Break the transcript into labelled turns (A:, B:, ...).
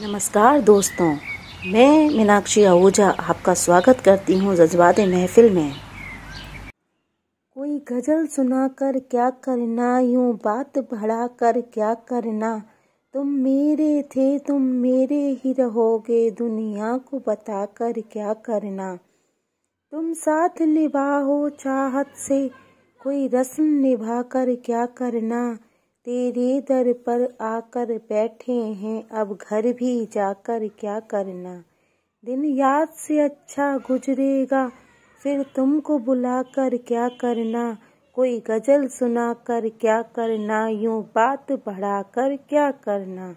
A: नमस्कार दोस्तों मैं मीनाक्षी आहूजा आपका स्वागत
B: करती हूँ जज्बात महफिल में
C: कोई गज़ल सुना कर क्या करना यूं बात भड़ा कर क्या करना तुम मेरे थे तुम मेरे ही रहोगे दुनिया को बता कर क्या करना तुम साथ निभाओ चाहत से कोई रस्म निभा कर क्या करना तेरे दर पर आकर बैठे हैं अब घर भी जाकर क्या करना दिन याद से अच्छा गुजरेगा फिर तुमको बुलाकर क्या करना कोई गज़ल सुनाकर क्या करना यूं बात बढ़ाकर क्या करना